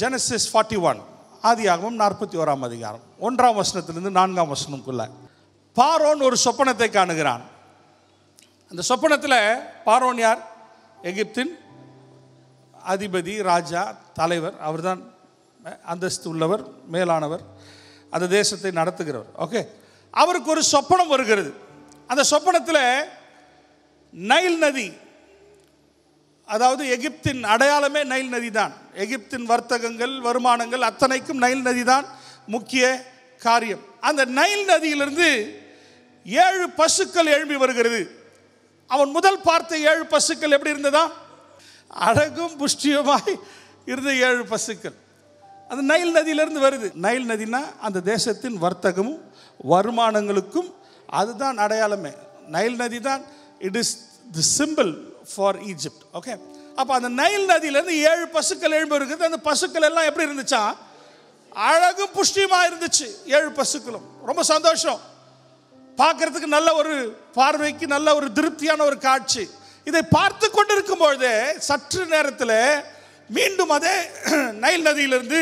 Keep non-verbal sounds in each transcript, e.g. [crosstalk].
Genesis forty one ஆதியாகவும் நாற்பத்தி ஓராம் அதிகாரம் ஒன்றாம் வசனத்திலிருந்து நான்காம் வசனம்குள்ள பாரோன் ஒரு சொப்பனத்தை காணுகிறான் அந்த சொப்பனத்தில் பாரோன் யார் எகிப்தின் அதிபதி ராஜா தலைவர் அவர்தான் அந்தஸ்து உள்ளவர் மேலானவர் அந்த தேசத்தை நடத்துகிறவர் ஓகே அவருக்கு ஒரு சொப்பனம் வருகிறது அந்த சொப்பனத்தில் நைல் நதி அதாவது எகிப்தின் அடையாளமே நைல் நதி தான் எகிப்தின் வர்த்தகங்கள் வருமானங்கள் அத்தனைக்கும் நைல் நதி தான் முக்கிய காரியம் அந்த நைல் நதியிலிருந்து ஏழு பசுக்கள் எழும்பி வருகிறது அவன் முதல் பார்த்த ஏழு பசுக்கள் எப்படி இருந்ததா அழகும் புஷ்டியுமாய் இருந்த ஏழு பசுக்கள் அந்த நைல் நதியிலிருந்து வருது நைல் நதினா அந்த தேசத்தின் வர்த்தகமும் வருமானங்களுக்கும் அதுதான் அடையாளமே நைல் நதி தான் it is the symbol for Egypt okay அப்போ அந்த நைல் நதியிலேருந்து ஏழு பசுக்கள் எழும்பு இருக்குது அந்த பசுக்கள் எல்லாம் எப்படி இருந்துச்சா அழகும் புஷ்டியுமா இருந்துச்சு ஏழு பசுக்களும் ரொம்ப சந்தோஷம் பார்க்கறதுக்கு நல்ல ஒரு பார்வைக்கு நல்ல ஒரு திருப்தியான ஒரு காட்சி இதை பார்த்து கொண்டிருக்கும் பொழுது சற்று நேரத்தில் மீண்டும் அதே நைல் [clears throat] நதியிலிருந்து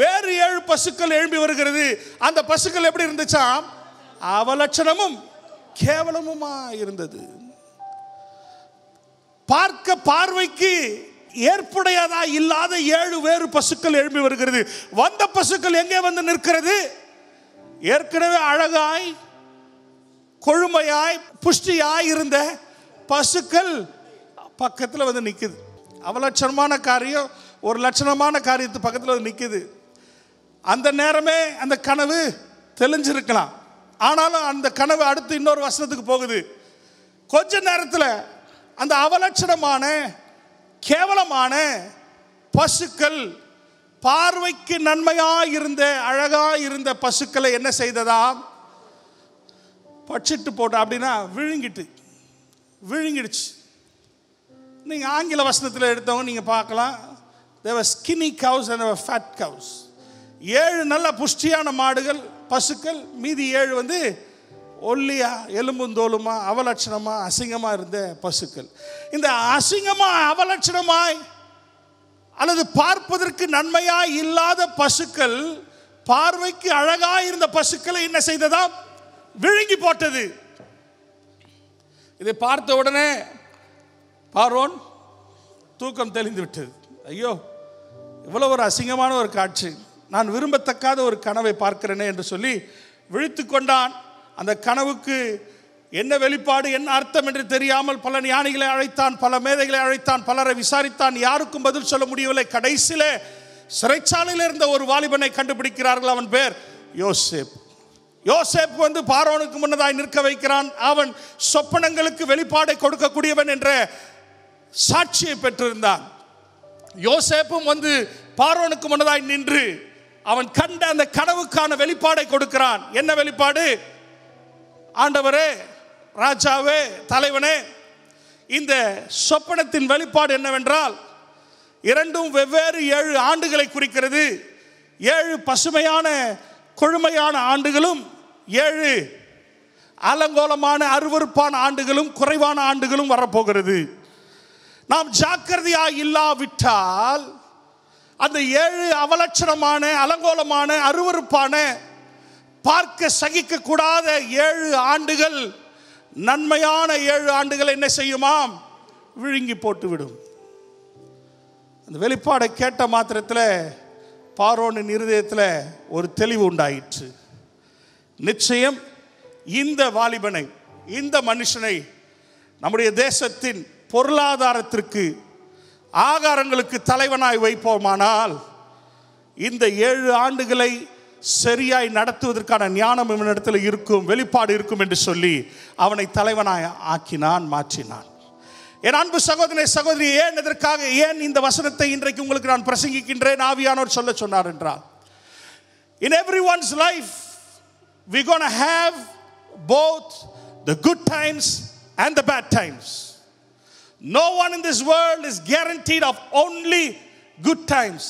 வேறு ஏழு பசுக்கள் எழும்பி வருகிறது அந்த பசுக்கள் எப்படி இருந்துச்சா அவலட்சணமும் கேவலமுமா இருந்தது பார்க்க பார்வைக்கு ஏற்புடையதா இல்லாத ஏழு வேறு பசுக்கள் எழும்பி வருகிறது வந்த பசுக்கள் எங்கே வந்து நிற்கிறது ஏற்கனவே அழகாய் கொழுமையாய் புஷ்டியாய் இருந்த பசுக்கள் பக்கத்தில் வந்து நிற்குது அவலட்சணமான காரியம் ஒரு லட்சணமான காரியத்து பக்கத்தில் வந்து நிற்குது அந்த நேரமே அந்த கனவு தெளிஞ்சிருக்கலாம் ஆனாலும் அந்த கனவு அடுத்து இன்னொரு வசனத்துக்கு போகுது கொஞ்ச நேரத்தில் அந்த அவலட்சணமான கேவலமான பசுக்கள் பார்வைக்கு நன்மையாக இருந்த அழகாக இருந்த பசுக்களை என்ன செய்ததா பட்சிட்டு போட்ட அப்படின்னா விழுங்கிட்டு விழுங்கிடுச்சு நீங்கள் ஆங்கில வசனத்தில் எடுத்தவங்க நீங்கள் பார்க்கலாம் தேவர் skinny cows and fat cows ஏழு நல்ல புஷ்டியான மாடுகள் பசுக்கள் மீதி ஏழு வந்து ஒல்லியா தோலுமா அவலட்சணமா அசிங்கமாக இருந்த பசுக்கள் இந்த அசிங்கமா அவலட்சணமாய் அல்லது பார்ப்பதற்கு நன்மையா இல்லாத பசுக்கள் பார்வைக்கு அழகா இருந்த பசுக்களை என்ன செய்ததா விழுங்கி போட்டது இதை பார்த்த உடனே பார்வோன் தூக்கம் தெளிந்து விட்டது ஐயோ இவ்வளோ ஒரு அசிங்கமான ஒரு காட்சி நான் விரும்பத்தக்காத ஒரு கனவை பார்க்கிறேனே என்று சொல்லி விழித்து கொண்டான் அந்த கனவுக்கு என்ன வெளிப்பாடு என்ன அர்த்தம் என்று தெரியாமல் பல ஞானிகளை அழைத்தான் பல மேதைகளை அழைத்தான் பலரை விசாரித்தான் யாருக்கும் பதில் சொல்ல முடியவில்லை கடைசியில் சிறைச்சாலையில் இருந்த ஒரு வாலிபனை கண்டுபிடிக்கிறார்கள் அவன் பேர் யோசேப் யோசேப் வந்து பாரோனுக்கு முன்னதாய் நிற்க வைக்கிறான் அவன் சொப்பனங்களுக்கு வெளிப்பாடை கொடுக்கக்கூடியவன் என்ற சாட்சியை பெற்றிருந்தான் யோசேப்பும் வந்து பாரோனுக்கு முன்னதாய் நின்று அவன் கண்ட அந்த கனவுக்கான வெளிப்பாடை கொடுக்கிறான் என்ன வெளிப்பாடு ஆண்டவரே ராஜாவே தலைவனே இந்த சொப்பனத்தின் வெளிப்பாடு என்னவென்றால் இரண்டும் வெவ்வேறு ஏழு ஆண்டுகளை குறிக்கிறது ஏழு பசுமையான கொழுமையான ஆண்டுகளும் ஏழு அலங்கோலமான அருவறுப்பான ஆண்டுகளும் குறைவான ஆண்டுகளும் வரப்போகிறது நாம் ஜாக்கிரதையா இல்லாவிட்டால் அந்த ஏழு அவலட்சணமான அலங்கோலமான அருவறுப்பான பார்க்க சகிக்க கூடாத ஏழு ஆண்டுகள் நன்மையான ஏழு ஆண்டுகள் என்ன செய்யுமாம் விழுங்கி போட்டுவிடும் அந்த வெளிப்பாடை கேட்ட மாத்திரத்தில் பாரோனின் இருதயத்தில் ஒரு தெளிவு உண்டாயிற்று நிச்சயம் இந்த வாலிபனை இந்த மனுஷனை நம்முடைய தேசத்தின் பொருளாதாரத்திற்கு ஆகாரங்களுக்கு தலைவனாய் வைப்போமானால் இந்த ஏழு ஆண்டுகளை சரியாய் நடத்துவதற்கான ஞானம் இவனிடத்தில் இருக்கும் வெளிப்பாடு இருக்கும் என்று சொல்லி அவனை தலைவனாய் ஆக்கினான் மாற்றினான் என் அன்பு சகோதரி சகோதரி ஏன் இதற்காக ஏன் இந்த வசனத்தை இன்றைக்கு உங்களுக்கு நான் பிரசங்கிக்கின்றேன் ஆவியானோர் சொல்ல சொன்னார் என்றால் in every one's life we gonna have both the good times and the bad times no one in this world is guaranteed of only good times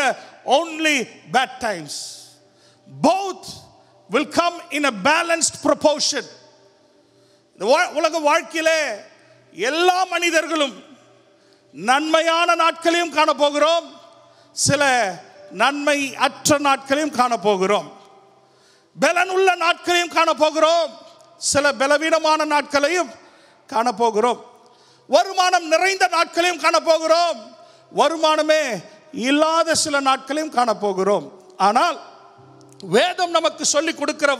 the only bad times both will come in a balanced proportion இந்த உலக வாழ்க்கையில் எல்லா மனிதர்களும் நன்மையான நாட்களையும் காணப்போகிறோம் சில நன்மை அற்ற நாட்களையும் காணப்போகிறோம் பலன் உள்ள நாட்களையும் காணப்போகிறோம் சில பலவீனமான நாட்களையும் காணப்போகிறோம் வருமானம் நிறைந்த நாட்களையும் காணப்போகிறோம் வருமானமே இல்லாத சில நாட்களையும் காணப்போகிறோம் ஆனால் வேதம் நமக்கு சொல்லிக் கொடுக்கிற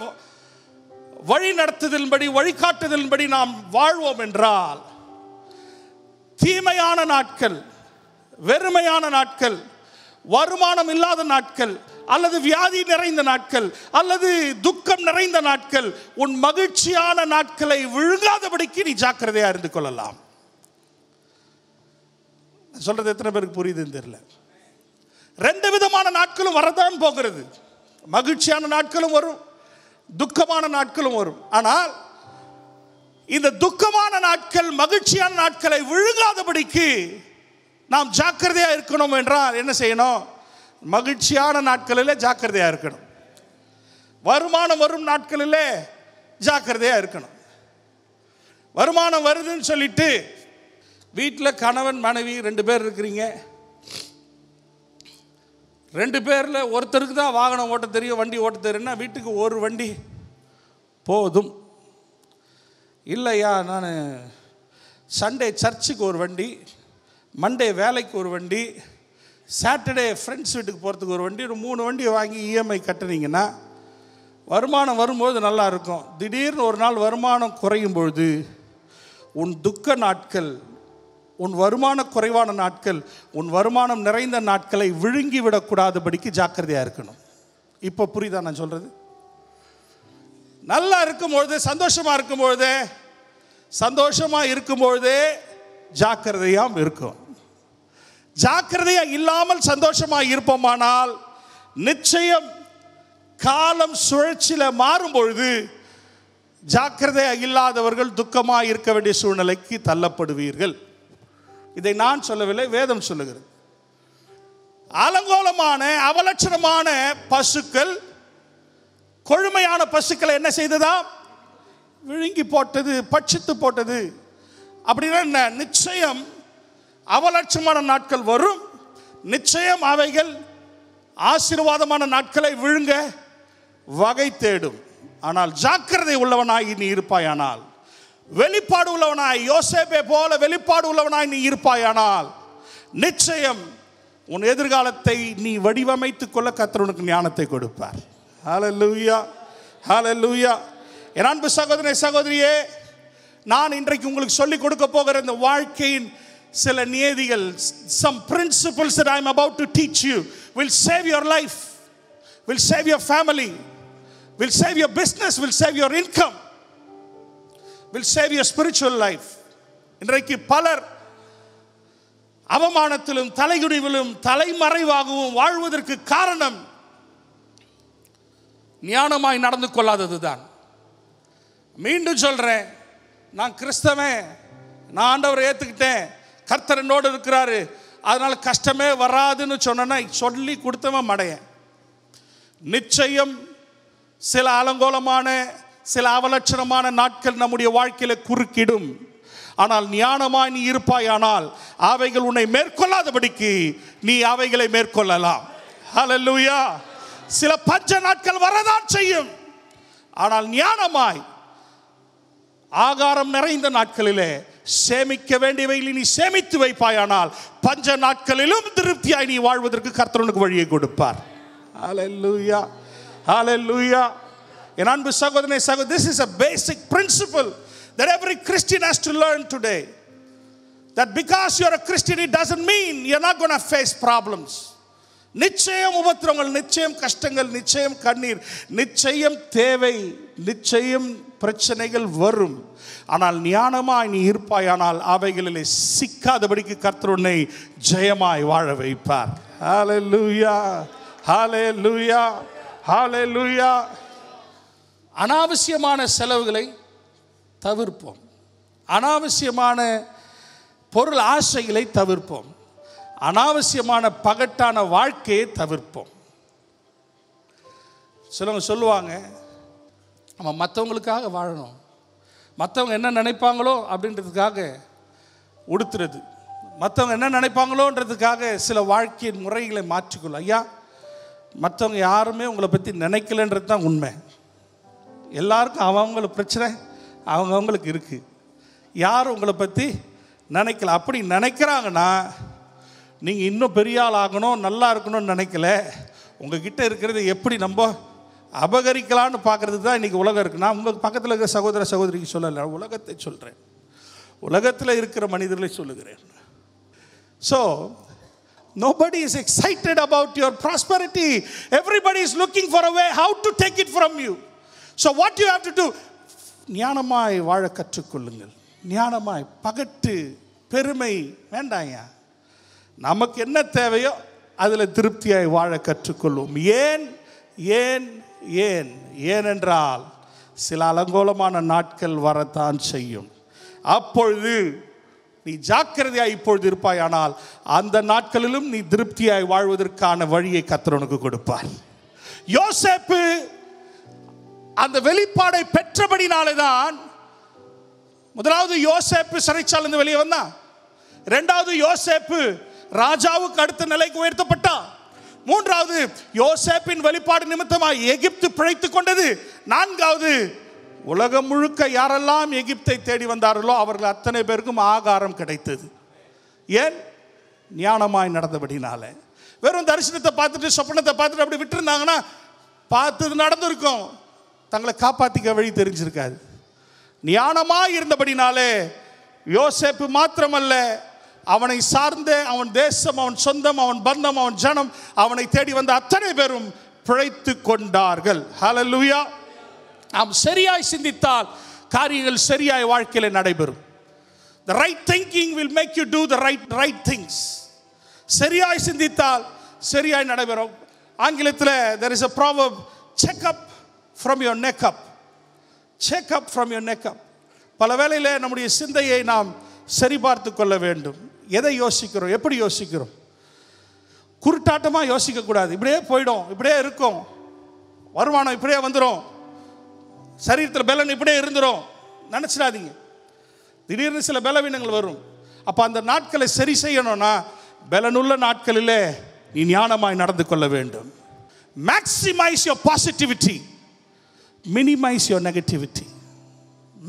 வழி நடத்துதலின்படி வழிகாட்டுதலின்படி நாம் வாழ்வோம் என்றால் தீமையான நாட்கள் வெறுமையான நாட்கள் வருமானம் இல்லாத நாட்கள் அல்லது வியாதி நிறைந்த நாட்கள் அல்லது துக்கம் நிறைந்த நாட்கள் உன் மகிழ்ச்சியான நாட்களை விழுங்காதபடிக்கு நீ ஜாக்கிரதையா இருந்து கொள்ளலாம் சொல்றது எத்தனை பேருக்கு புரியுதுன்னு தெரியல ரெண்டு விதமான நாட்களும் வரதான் போகிறது மகிழ்ச்சியான நாட்களும் வரும் துக்கமான நாட்களும் வரும் ஆனால் இந்த துக்கமான நாட்கள் மகிழ்ச்சியான நாட்களை விழுங்காதபடிக்கு நாம் ஜாக்கிரதையாக இருக்கணும் என்றால் என்ன செய்யணும் மகிழ்ச்சியான நாட்களில் ஜாக்கிரதையாக இருக்கணும் வருமானம் வரும் நாட்களில் ஜாக்கிரதையாக இருக்கணும் வருமானம் வருதுன்னு சொல்லிட்டு வீட்டில் கணவன் மனைவி ரெண்டு பேர் இருக்கிறீங்க ரெண்டு பேரில் ஒருத்தருக்கு தான் வாகனம் ஓட்ட தெரியும் வண்டி ஓட்ட தெரியும்னா வீட்டுக்கு ஒரு வண்டி போதும் இல்லையா நான் சண்டே சர்ச்சுக்கு ஒரு வண்டி மண்டே வேலைக்கு ஒரு வண்டி சாட்டர்டே ஃப்ரெண்ட்ஸ் வீட்டுக்கு போகிறதுக்கு ஒரு வண்டி ஒரு மூணு வண்டி வாங்கி இஎம்ஐ e கட்டுனீங்கன்னா வருமானம் வரும்போது நல்லா இருக்கும் திடீர்னு ஒரு நாள் வருமானம் குறையும் பொழுது உன் துக்க நாட்கள் உன் வருமான குறைவான நாட்கள் உன் வருமானம் நிறைந்த நாட்களை விழுங்கி விடக்கூடாதபடிக்கு ஜாக்கிரதையாக இருக்கணும் இப்போ புரியுதா நான் சொல்கிறது நல்லா இருக்கும்பொழுது சந்தோஷமாக இருக்கும்பொழுது சந்தோஷமாக இருக்கும்பொழுது ஜாக்கிரதையாக இருக்கும் ஜாக்கிரதையாக இல்லாமல் சந்தோஷமாக இருப்போமானால் நிச்சயம் காலம் சுழற்சியில் மாறும்பொழுது ஜாக்கிரதையாக இல்லாதவர்கள் துக்கமாக இருக்க வேண்டிய சூழ்நிலைக்கு தள்ளப்படுவீர்கள் இதை நான் சொல்லவில்லை வேதம் சொல்லுகிறது அலங்கோலமான அவலட்சணமான பசுக்கள் கொழுமையான பசுக்களை என்ன செய்ததா விழுங்கி போட்டது பட்சித்து போட்டது அப்படின்னா என்ன நிச்சயம் அவலட்சமான நாட்கள் வரும் நிச்சயம் அவைகள் ஆசீர்வாதமான நாட்களை விழுங்க வகை தேடும் ஆனால் ஜாக்கிரதை உள்ளவனாகி நீ இருப்பாயானால் வெளிப்பாடு உள்ளவனாய் யோசேப்பே போல வெளிப்பாடு உள்ளவனாய் நீ இருப்பாயானால் நிச்சயம் உன் எதிர்காலத்தை நீ வடிவமைத்துக் கொள்ள கத்தர் ஞானத்தை கொடுப்பார் ஹால லூயா லூயா என் அன்பு சகோதரி சகோதரியே நான் இன்றைக்கு உங்களுக்கு சொல்லிக் கொடுக்க போகிற இந்த வாழ்க்கையின் சில நியதிகள் some principles I'm about to teach you will save your life will save your family will save your business will save your income will save your spiritual life இன்றைக்கு பலர் அவமானத்திலும் தலைகுடிவிலும் தலைமறைவாகவும் வாழ்வதற்கு காரணம் ஞானமாய் நடந்து கொள்ளாதது தான் மீண்டும் சொல்கிறேன் நான் கிறிஸ்தவன் நான் ஆண்டவரை ஏற்றுக்கிட்டேன் கர்த்தர் என்னோடு இருக்கிறாரு அதனால் கஷ்டமே வராதுன்னு சொன்னேன்னா சொல்லி கொடுத்தவன் மடையன் நிச்சயம் சில அலங்கோலமான சில அவலட்சணமான நாட்கள் நம்முடைய வாழ்க்கையில் குறுக்கிடும் ஆனால் ஞானமாய் நீ இருப்பாயானால் அவைகள் உன்னை மேற்கொள்ளாதபடிக்கு நீ அவைகளை மேற்கொள்ளலாம் ஹலல்லூயா சில பஞ்ச நாட்கள் வரதான் செய்யும் ஆனால் ஞானமாய் ஆகாரம் நிறைந்த நாட்களிலே சேமிக்க வேண்டியவைகளை நீ சேமித்து வைப்பாயானால் பஞ்ச நாட்களிலும் திருப்தியாய் நீ வாழ்வதற்கு கர்த்தனுக்கு வழியை கொடுப்பார் ஹலல்லூயா ஹலல்லூயா என் அன்பு சகோதரனை சகோதரி this is a basic principle that every Christian has to learn today that because you're a Christian, it doesn't mean you're not going to face நிச்சயம் உபத்திரங்கள் நிச்சயம் கஷ்டங்கள் நிச்சயம் கண்ணீர் நிச்சயம் தேவை நிச்சயம் பிரச்சனைகள் வரும் ஆனால் ஞானமாய் நீ இருப்பாயானால் அவைகளிலே சிக்காதபடிக்கு கர்த்தருனை ஜெயமாய் வாழ வைப்பார் ஹாலே லூயா ஹாலே லூயா ஹாலே லூயா அனாவசியமான செலவுகளை தவிர்ப்போம் அனாவசியமான பொருள் ஆசைகளை தவிர்ப்போம் அனாவசியமான பகட்டான வாழ்க்கையை தவிர்ப்போம் சிலவங்க சொல்லுவாங்க நம்ம மற்றவங்களுக்காக வாழணும் மற்றவங்க என்ன நினைப்பாங்களோ அப்படின்றதுக்காக உடுத்துறது மற்றவங்க என்ன நினைப்பாங்களோன்றதுக்காக சில வாழ்க்கையின் முறைகளை மாற்றிக்கொள்ளும் ஐயா மற்றவங்க யாருமே உங்களை பற்றி நினைக்கலன்றது தான் உண்மை எல்லாருக்கும் அவங்களுக்கு பிரச்சனை அவங்கவுங்களுக்கு இருக்குது யார் உங்களை பற்றி நினைக்கல அப்படி நினைக்கிறாங்கன்னா நீங்கள் இன்னும் பெரிய ஆள் ஆகணும் நல்லா இருக்கணும்னு நினைக்கல உங்ககிட்ட இருக்கிறத எப்படி நம்ம அபகரிக்கலான்னு பார்க்குறது தான் இன்றைக்கி உலகம் இருக்குது நான் உங்களுக்கு பக்கத்தில் இருக்கிற சகோதர சகோதரிக்கு சொல்லலை உலகத்தை சொல்கிறேன் உலகத்தில் இருக்கிற மனிதர்களை சொல்லுகிறேன் so nobody is excited about your prosperity everybody is looking for a way how to take it from you so what you have to do ஞானமாய் வாழ கற்றுக்கொள்ளுங்கள் ஞானமாய் பகட்டு பெருமை வேண்டாயா நமக்கு என்ன தேவையோ அதில் திருப்தியாய் வாழ கற்றுக்கொள்வோம் ஏன் ஏன் ஏன் ஏனென்றால் சில அலங்கோலமான நாட்கள் வரத்தான் செய்யும் அப்பொழுது நீ ஜாக்கிரதையாய் இப்பொழுது இருப்பாய் ஆனால் அந்த நாட்களிலும் நீ திருப்தியாய் வாழ்வதற்கான வழியை கத்திரனுக்கு கொடுப்பார் யோசேப்பு அந்த வெளிப்பாடை பெற்றபடினாலே தான் முதலாவது யோசேப்பு சிறைச்சாலிருந்து வெளியே வந்தான் ரெண்டாவது யோசேப்பு ராஜாவுக்கு அடுத்த நிலைக்கு உயர்த்தப்பட்டா மூன்றாவது யோசேப்பின் வெளிப்பாடு நிமித்தமாக எகிப்து பிழைத்துக் கொண்டது நான்காவது உலகம் முழுக்க யாரெல்லாம் எகிப்தை தேடி வந்தார்களோ அவர்கள் அத்தனை பேருக்கும் ஆகாரம் கிடைத்தது ஏன் ஞானமாய் நடந்தபடினால வெறும் தரிசனத்தை பார்த்துட்டு சொப்பனத்தை பார்த்துட்டு அப்படி விட்டுருந்தாங்கன்னா பார்த்தது நடந்திருக்கும் தங்களை காப்பாற்றிக்க வழி தெரிஞ்சிருக்காது ஞானமாக இருந்தபடினாலே யோசேப்பு மாத்திரமல்ல அவனை சார்ந்த அவன் தேசம் அவன் சொந்தம் அவன் பந்தம் அவன் ஜனம் அவனை தேடி வந்த அத்தனை பேரும் பிழைத்து கொண்டார்கள் ஹலோ லூயா நாம் சரியாய் சிந்தித்தால் காரியங்கள் சரியாய் வாழ்க்கையில் நடைபெறும் the right thinking will make you do the right right things சரியாய் சிந்தித்தால் சரியாய் நடைபெறும் ஆங்கிலத்தில் there is a problem checkup from your neck up check up from your neck up பல வேளையில் நம்முடைய சிந்தையை நாம் சரிபார்த்து கொள்ள வேண்டும் எதை யோசிக்கிறோம் எப்படி யோசிக்கிறோம் குருட்டாட்டமாக யோசிக்கக்கூடாது இப்படியே போயிடும் இப்படியே இருக்கும் வருமானம் இப்படியே வந்துடும் சரீரத்தில் பலன் இப்படியே இருந்துடும் நினச்சிடாதீங்க திடீர்னு சில பலவீனங்கள் வரும் அப்போ அந்த நாட்களை சரி செய்யணும்னா பலனுள்ள நாட்களிலே நீ ஞானமாய் நடந்து கொள்ள வேண்டும் maximise your positivity minimise your negativity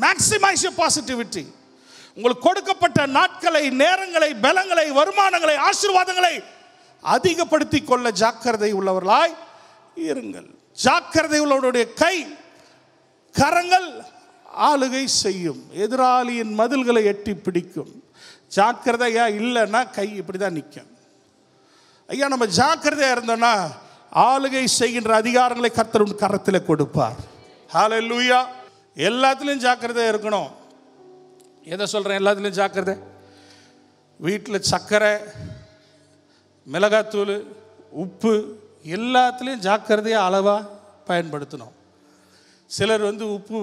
maximise your positivity உங்களுக்கு கொடுக்கப்பட்ட நாட்களை நேரங்களை பலங்களை வருமானங்களை ஆசீர்வாதங்களை அதிகப்படுத்தி கொள்ள ஜாக்கிரதை உள்ளவர்களாய் இருங்கள் ஜாக்கிரதை உள்ளவருடைய கை கரங்கள் ஆளுகை செய்யும் எதிராளியின் மதில்களை எட்டி பிடிக்கும் ஜாக்கிரதையா இல்லைன்னா கை இப்படி தான் நிற்கும் ஐயா நம்ம ஜாக்கிரதையாக இருந்தோன்னா ஆளுகை செய்கின்ற அதிகாரங்களை கர்த்தர் உன் கரத்தில் கொடுப்பார் ஹால லூயா எல்லாத்துலேயும் ஜாக்கிரதையாக இருக்கணும் எதை சொல்கிறேன் எல்லாத்துலேயும் ஜாக்கிரதை வீட்டில் சர்க்கரை மிளகாத்தூள் உப்பு எல்லாத்துலேயும் ஜாக்கிரதையாக அளவாக பயன்படுத்தணும் சிலர் வந்து உப்பு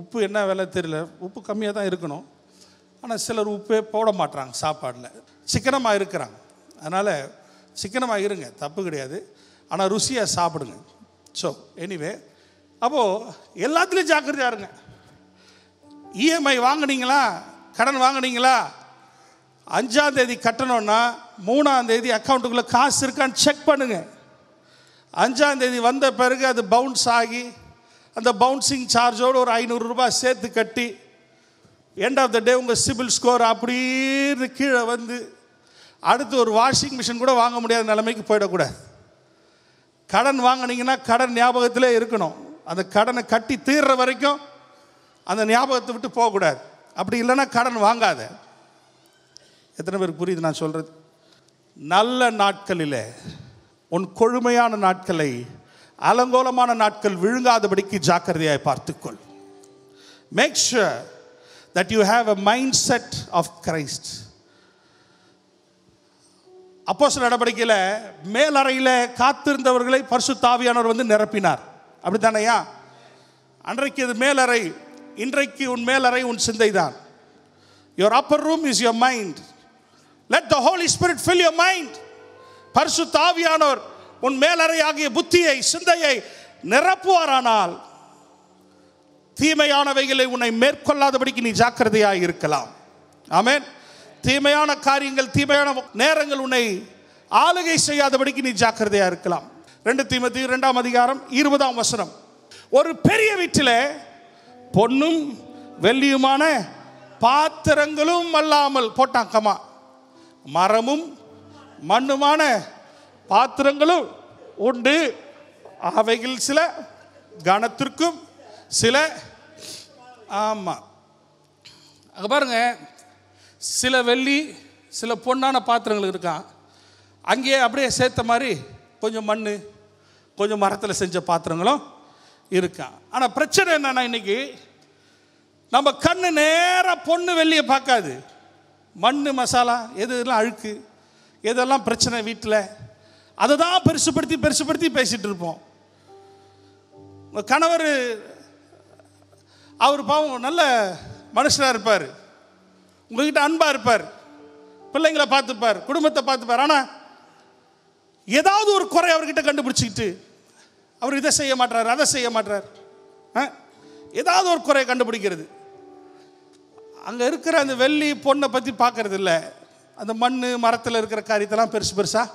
உப்பு என்ன வேலை தெரியல உப்பு கம்மியாக தான் இருக்கணும் ஆனால் சிலர் உப்பே போட மாட்டுறாங்க சாப்பாடில் சிக்கனமாக இருக்கிறாங்க அதனால் சிக்கனமாக இருங்க தப்பு கிடையாது ஆனால் ருசியாக சாப்பிடுங்க ஸோ எனிவே அப்போது எல்லாத்துலேயும் ஜாக்கிரதையாக இருங்க இஎம்ஐ e வாங்கினீங்களா கடன் வாங்கினீங்களா அஞ்சாந்தேதி கட்டணும்னா மூணாந்தேதி அக்கௌண்ட்டுக்குள்ளே காசு இருக்கான்னு செக் பண்ணுங்கள் அஞ்சாந்தேதி வந்த பிறகு அது பவுன்ஸ் ஆகி அந்த பவுன்சிங் சார்ஜோடு ஒரு ஐநூறுரூபா சேர்த்து கட்டி எண்ட் ஆஃப் த டே உங்கள் சிபில் ஸ்கோர் அப்படின்னு கீழே வந்து அடுத்து ஒரு வாஷிங் மிஷின் கூட வாங்க முடியாத நிலைமைக்கு போயிடக்கூடாது கடன் வாங்கினீங்கன்னா கடன் ஞாபகத்திலே இருக்கணும் அந்த கடனை கட்டி தீர்ற வரைக்கும் அந்த ஞாபகத்தை விட்டு போகக்கூடாது அப்படி இல்லைன்னா கடன் வாங்காத எத்தனை பேருக்கு புரியுது நான் சொல்கிறது நல்ல நாட்களில் உன் கொழுமையான நாட்களை அலங்கோலமான நாட்கள் விழுங்காதபடிக்கு ஜாக்கிரதையாக பார்த்துக்கொள் make sure that you have a mindset of Christ அப்போ சில நடவடிக்கையில் மேலறையில் காத்திருந்தவர்களை பரிசு தாவியானவர் வந்து நிரப்பினார் அப்படித்தானையா அன்றைக்கு இது மேலறை இன்றைக்கு உன் மேலறை உன் சிந்தை தான் your upper room is your mind let the holy spirit fill your mind பரிசு தாவியானோர் உன் மேலறை ஆகிய புத்தியை சிந்தையை நிரப்புவாரானால் தீமையானவைகளை உன்னை மேற்கொள்ளாதபடிக்கு நீ ஜாக்கிரதையாக இருக்கலாம் ஆமேன் தீமையான காரியங்கள் தீமையான நேரங்கள் உன்னை ஆளுகை செய்யாதபடிக்கு நீ ஜாக்கிரதையாக இருக்கலாம் ரெண்டு தீமத்தி ரெண்டாம் அதிகாரம் இருபதாம் வசனம் ஒரு பெரிய வீட்டில் பொண்ணும் வெள்ளியுமான பாத்திரங்களும் அல்லாமல் போட்டான் மரமும் மண்ணுமான பாத்திரங்களும் உண்டு அவைகள் சில கனத்திற்கும் சில ஆமாம் அங்கே பாருங்க சில வெள்ளி சில பொண்ணான பாத்திரங்கள் இருக்கான் அங்கேயே அப்படியே சேர்த்த மாதிரி கொஞ்சம் மண் கொஞ்சம் மரத்தில் செஞ்ச பாத்திரங்களும் இருக்கா ஆனால் பிரச்சனை என்னன்னா இன்றைக்கி நம்ம கண்ணு நேராக பொண்ணு வெளியே பார்க்காது மண் மசாலா எது இதெல்லாம் அழுக்கு எதெல்லாம் பிரச்சனை வீட்டில் அதை தான் பெருசுப்படுத்தி பெருசுப்படுத்தி பேசிகிட்டு இருப்போம் கணவர் அவர் பாவம் நல்ல மனுஷனாக இருப்பார் உங்ககிட்ட அன்பாக இருப்பார் பிள்ளைங்களை பார்த்துப்பார் குடும்பத்தை பார்த்துப்பார் ஆனால் ஏதாவது ஒரு குறை அவர்கிட்ட கண்டுபிடிச்சிக்கிட்டு அவர் இதை செய்ய மாட்டார் அதை செய்ய மாட்டார் ஏதாவது ஒரு குறையை கண்டுபிடிக்கிறது அங்கே இருக்கிற அந்த வெள்ளி பொண்ணை பற்றி பார்க்கறது இல்லை அந்த மண் மரத்தில் இருக்கிற காரியத்தெல்லாம் பெருசு பெருசாக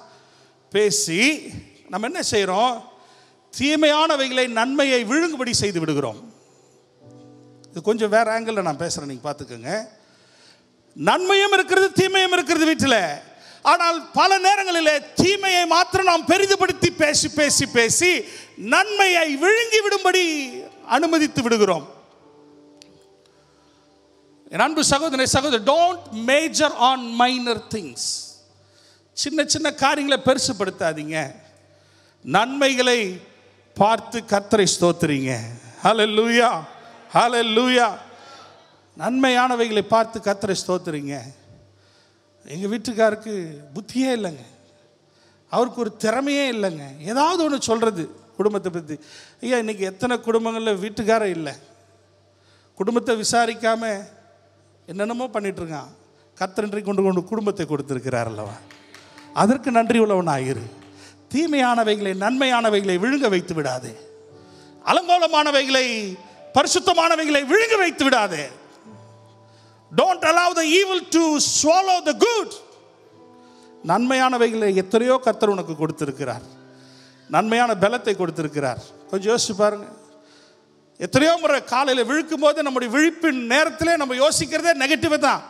பேசி நம்ம என்ன செய்கிறோம் தீமையானவைகளை நன்மையை விழுங்குபடி செய்து விடுகிறோம் இது கொஞ்சம் வேறு ஆங்கிளில் நான் பேசுகிறேன் நீங்கள் பார்த்துக்கோங்க நன்மையும் இருக்கிறது தீமையும் இருக்கிறது வீட்டில் ஆனால் பல நேரங்களில் தீமையை மாத்திரம் நாம் பெரிதுபடுத்தி பேசி பேசி பேசி நன்மையை விழுங்கி விடும்படி அனுமதித்து விடுகிறோம் அன்பு சகோதரனை சகோதரர் don't major on minor things சின்ன சின்ன காரியங்களை பெருசுப்படுத்தாதீங்க நன்மைகளை பார்த்து கத்தரை ஸ்தோத்துறீங்க ஹலோ லூயா ஹலோ லூயா நன்மையானவைகளை பார்த்து கத்தரை ஸ்தோத்துறீங்க எங்கள் வீட்டுக்காருக்கு புத்தியே இல்லைங்க அவருக்கு ஒரு திறமையே இல்லைங்க ஏதாவது ஒன்று சொல்கிறது குடும்பத்தை பற்றி ஐயா இன்றைக்கி எத்தனை குடும்பங்களில் வீட்டுக்காரர் இல்லை குடும்பத்தை விசாரிக்காமல் என்னென்னமோ பண்ணிட்டுருக்கான் கத்தன்றி கொண்டு கொண்டு குடும்பத்தை கொடுத்துருக்கிறார் அல்லவா அதற்கு நன்றி உள்ளவன் ஆயிரு தீமையானவைகளை நன்மையானவைகளை விழுங்க வைத்து விடாது அலங்கோலமானவைகளை பரிசுத்தமானவைகளை விழுங்க வைத்து விடாது don't allow the evil to swallow the good நன்மையானவைகளை எத்தனையோ கர்த்தர் உனக்கு கொடுத்திருக்கிறார் நன்மையான பலத்தை கொடுத்துருக்கிறார் கொஞ்சம் யோசிச்சு பாருங்க எத்தனையோ முறை காலையில் விழுக்கும் போது நம்முடைய விழிப்பின் நேரத்தில் நம்ம யோசிக்கிறதே நெகட்டிவ் தான்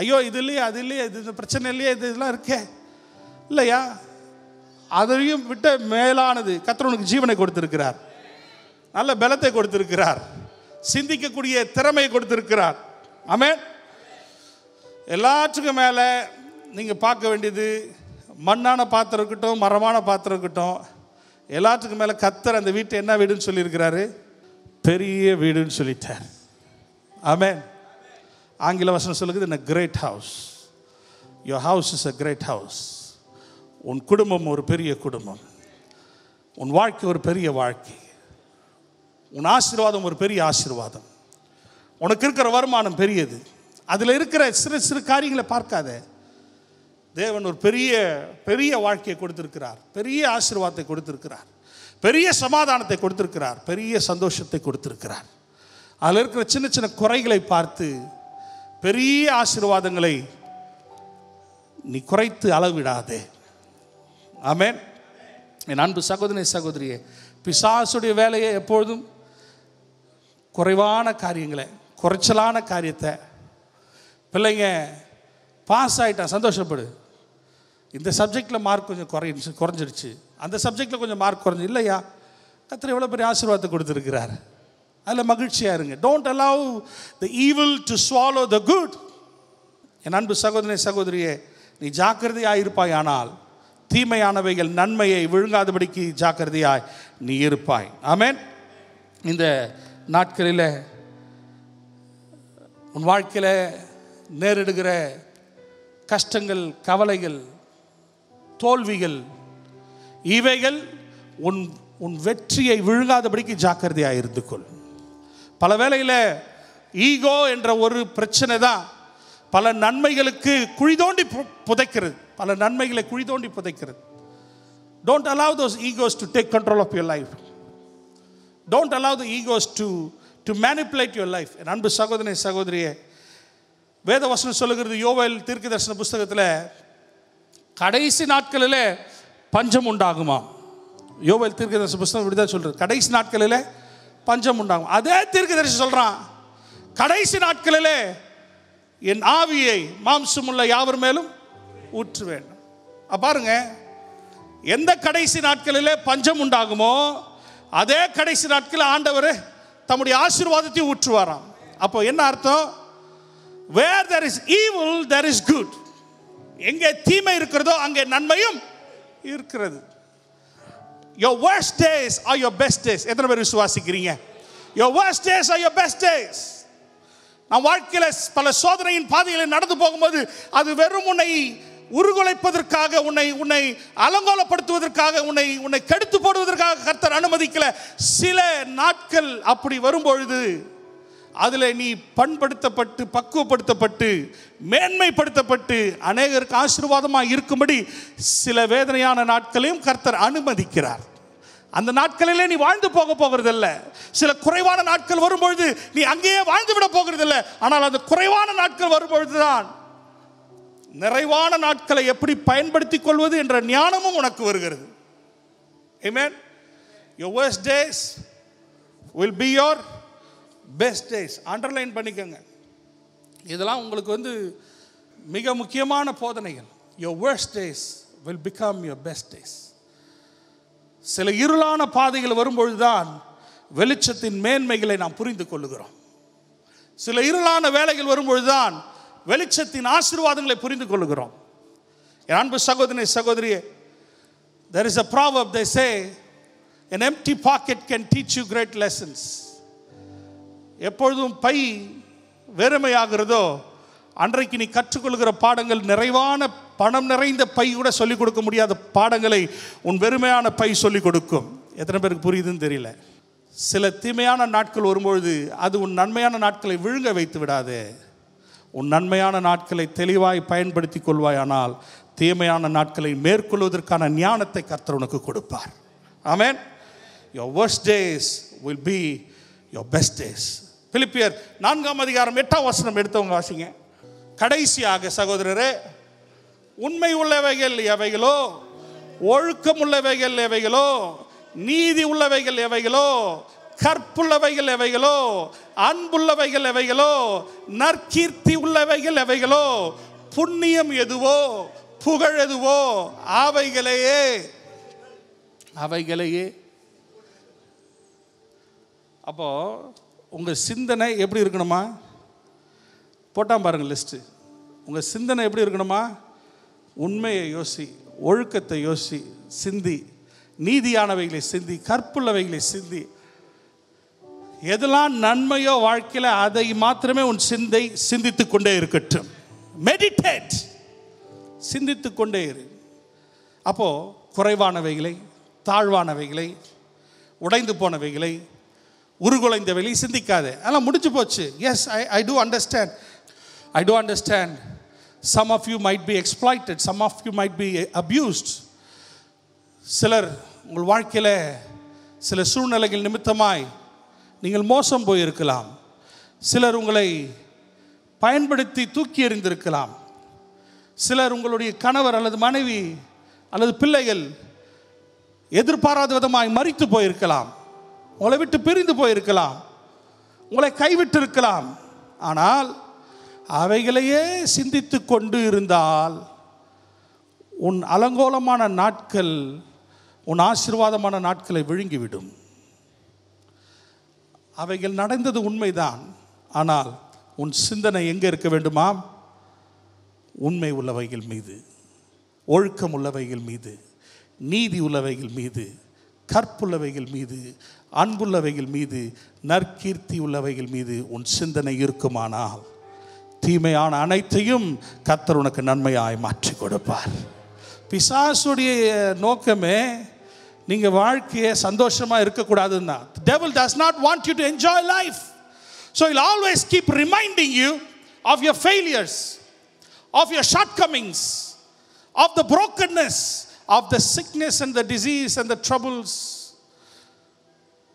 ஐயோ இது இல்லையா அது இல்லையா இது இந்த பிரச்சனை இல்லையா இது இதெல்லாம் இருக்கே இல்லையா அதையும் விட்ட மேலானது கத்திரனுக்கு ஜீவனை கொடுத்திருக்கிறார் நல்ல பலத்தை கொடுத்திருக்கிறார் சிந்திக்கக்கூடிய திறமையை கொடுத்திருக்கிறார் ஆமே எல்லாத்துக்கும் மேலே நீங்கள் பார்க்க வேண்டியது மண்ணான பாத்திரம் இருக்கட்டும் மரமான பாத்திரம் இருக்கட்டும் எல்லாத்துக்கும் மேலே கத்தர் அந்த வீட்டை என்ன வீடுன்னு சொல்லியிருக்கிறாரு பெரிய வீடுன்னு சொல்லிட்டார் ஆமேன் ஆங்கில வசனம் சொல்லுது இந்த great house your house is a great house உன் குடும்பம் ஒரு பெரிய குடும்பம் உன் வாழ்க்கை ஒரு பெரிய வாழ்க்கை உன் ஆசீர்வாதம் ஒரு பெரிய ஆசீர்வாதம் உனக்கு இருக்கிற வருமானம் பெரியது அதில் இருக்கிற சிறு சிறு காரியங்களை பார்க்காத தேவன் ஒரு பெரிய பெரிய வாழ்க்கையை கொடுத்திருக்கிறார் பெரிய ஆசீர்வாதத்தை கொடுத்திருக்கிறார் பெரிய சமாதானத்தை கொடுத்திருக்கிறார் பெரிய சந்தோஷத்தை கொடுத்திருக்கிறார் அதில் இருக்கிற சின்ன சின்ன குறைகளை பார்த்து பெரிய ஆசீர்வாதங்களை நீ குறைத்து அளவிடாதே ஆமேன் என் அன்பு சகோதரி சகோதரியே பிசாசுடைய வேலையை எப்பொழுதும் குறைவான காரியங்களை குறைச்சலான காரியத்தை பிள்ளைங்க பாஸ் ஆகிட்டான் சந்தோஷப்படு இந்த சப்ஜெக்டில் மார்க் கொஞ்சம் குறைஞ்சி குறைஞ்சிருச்சு அந்த சப்ஜெக்டில் கொஞ்சம் மார்க் குறைஞ்சி இல்லையா கத்திரி எவ்வளோ பெரிய ஆசீர்வாதத்தை கொடுத்துருக்கிறாரு அதில் மகிழ்ச்சியாக இருங்க don't allow the evil to swallow the good என் அன்பு சகோதரி சகோதரியே நீ ஜாக்கிரதையாக இருப்பாய் ஆனால் தீமையானவைகள் நன்மையை விழுங்காதபடிக்கு ஜாக்கிரதையாய் நீ இருப்பாய் ஆமேன் இந்த நாட்களில் உன் வாழ்க்கையில் நேரிடுகிற கஷ்டங்கள் கவலைகள் தோல்விகள் இவைகள் உன் உன் வெற்றியை விழுங்காதபடிக்கு ஜாக்கிரதையாக இருந்து கொள் பல வேளையில் ஈகோ என்ற ஒரு பிரச்சனை தான் பல நன்மைகளுக்கு குழிதோண்டி புதைக்கிறது பல நன்மைகளை குழிதோண்டி புதைக்கிறது don't allow those egos to take control of your life don't allow the egos to to manipulate your life என் அன்பு சகோதரி சகோதரியே வேதவசனம் சொல்லுகிறது யோவேல் தீர்க்க தரிசன புஸ்தகத்தில் கடைசி நாட்களில் பஞ்சம் உண்டாகுமா யோவல் தீர்க்கதரிசி புஸ்தகம் இப்படி தான் சொல்கிறது கடைசி நாட்களில் பஞ்சம் உண்டாகும் அதே தீர்க்கதரிசி சொல்கிறான் கடைசி நாட்களில் என் ஆவியை மாம்சமுள்ள யாவர் மேலும் ஊற்றுவேன் பாருங்க எந்த கடைசி நாட்களில் பஞ்சம் உண்டாகுமோ அதே கடைசி நாட்களில் ஆண்டவர் தம்முடைய ஆசீர்வாதத்தை ஊற்றுவாராம் அப்போ என்ன அர்த்தம் where there is evil there is good எங்கே தீமை இருக்கிறதோ அங்கே நன்மையும் இருக்கிறது your worst days are your best days எத்தனை பேர் விசுவாசிக்கிறீங்க your worst days are your best days நம் வாழ்க்கையில் பல சோதனையின் பாதையில் நடந்து போகும்போது அது வெறும் உன்னை உருகுலைப்பதற்காக உன்னை உன்னை அலங்கோலப்படுத்துவதற்காக உன்னை உன்னை கெடுத்து போடுவதற்காக கர்த்தர் அனுமதிக்கல சில நாட்கள் அப்படி வரும்பொழுது அதில் நீ பண்படுத்தப்பட்டு பக்குவப்படுத்தப்பட்டு மேன்மைப்படுத்தப்பட்டு அநேகருக்கு ஆசீர்வாதமாக இருக்கும்படி சில வேதனையான நாட்களையும் கர்த்தர் அனுமதிக்கிறார் அந்த நாட்களிலே நீ வாழ்ந்து போக போகிறதில்ல சில குறைவான நாட்கள் வரும்பொழுது நீ அங்கேயே வாழ்ந்து விட போகிறதில்ல ஆனால் அந்த குறைவான நாட்கள் வரும்பொழுது தான் நிறைவான நாட்களை எப்படி பயன்படுத்திக் கொள்வது என்ற ஞானமும் உனக்கு வருகிறது amen your worst days will be your best days underline பண்ணிக்கோங்க இதெல்லாம் உங்களுக்கு வந்து மிக முக்கியமான போதனைகள் your worst days will become your best days சில இருளான பாதைகள் வரும்பொழுது தான் வெளிச்சத்தின் மேன்மைகளை நாம் புரிந்து கொள்ளுகிறோம் சில இருளான வேலைகள் வரும்பொழுது தான் வெளிச்சத்தின் ஆசீர்வாதங்களை புரிந்து கொள்ளுகிறோம் என் அன்பு சகோதரி சகோதரியே there is a proverb they say an empty pocket can teach you great lessons எப்பொழுதும் பை வெறுமையாகிறதோ அன்றைக்கு நீ கற்றுக்கொள்கிற பாடங்கள் நிறைவான பணம் நிறைந்த பை கூட சொல்லிக் கொடுக்க முடியாத பாடங்களை உன் வெறுமையான பை சொல்லிக் கொடுக்கும் எத்தனை பேருக்கு புரியுதுன்னு தெரியல சில தீமையான நாட்கள் வரும்பொழுது அது உன் நன்மையான நாட்களை விழுங்க வைத்து விடாது உன் நன்மையான நாட்களை தெளிவாய் பயன்படுத்தி கொள்வாயானால் தீமையான நாட்களை மேற்கொள்வதற்கான ஞானத்தை கர்த்தர் உனக்கு கொடுப்பார் ஆமேன் your worst days will be your best days பிலிப்பியர் நான்காம் அதிகாரம் எட்டாம் வசனம் எடுத்தவங்க வாசிங்க கடைசியாக சகோதரரே உண்மை உள்ளவைகள் எவைகளோ ஒழுக்கம் உள்ளவைகள் எவைகளோ நீதி உள்ளவைகள் எவைகளோ கற்புள்ளவைகள் எவைகளோ அன்புள்ளவைகள் எவைகளோ நற்கீர்த்தி உள்ளவைகள் எவைகளோ புண்ணியம் எதுவோ புகழ் எதுவோ அவைகளையே அவைகளையே அப்போ உங்கள் சிந்தனை எப்படி இருக்கணுமா போட்டால் பாருங்கள் லிஸ்ட்டு உங்கள் சிந்தனை எப்படி இருக்கணுமா உண்மையை யோசி ஒழுக்கத்தை யோசி சிந்தி நீதியானவைகளை சிந்தி கற்புள்ளவைகளை சிந்தி எதெல்லாம் நன்மையோ வாழ்க்கையில் அதை மாத்திரமே உன் சிந்தை சிந்தித்து கொண்டே இருக்கட்டும் மெடிடேட் சிந்தித்து கொண்டே இரு அப்போது குறைவானவைகளை தாழ்வானவைகளை உடைந்து போனவைகளை உருகுலைந்த வெளி சிந்திக்காது அதெல்லாம் முடிஞ்சு போச்சு yes I I do understand I do understand some of you might be exploited some of you might be abused சிலர் உங்கள் வாழ்க்கையில் சில சூழ்நிலைகள் நிமித்தமாய் நீங்கள் மோசம் போயிருக்கலாம் சிலர் உங்களை பயன்படுத்தி தூக்கி எறிந்திருக்கலாம் சிலர் உங்களுடைய கணவர் அல்லது மனைவி அல்லது பிள்ளைகள் எதிர்பாராத விதமாய் மறித்து போயிருக்கலாம் உங்களை விட்டு பிரிந்து போயிருக்கலாம் உங்களை கைவிட்டு இருக்கலாம் ஆனால் அவைகளையே சிந்தித்து கொண்டு இருந்தால் உன் அலங்கோலமான நாட்கள் உன் ஆசீர்வாதமான நாட்களை விழுங்கிவிடும் அவைகள் நடந்தது உண்மைதான் ஆனால் உன் சிந்தனை எங்கே இருக்க வேண்டுமா உண்மை உள்ளவைகள் மீது ஒழுக்கம் உள்ளவைகள் மீது நீதி உள்ளவைகள் மீது கற்புள்ளவைகள் மீது அன்புள்ளவைகள் மீது நற்கீர்த்தி உள்ளவைகள் மீது உன் சிந்தனை இருக்குமானால் தீமையான அனைத்தையும் கத்தர் உனக்கு நன்மையாய் மாற்றி கொடுப்பார் பிசாசுடைய நோக்கமே நீங்கள் வாழ்க்கையை சந்தோஷமாக இருக்கக்கூடாதுன்னா devil does not want you to enjoy life so he'll always keep reminding you of your failures of your shortcomings of the brokenness of the sickness and the disease and the troubles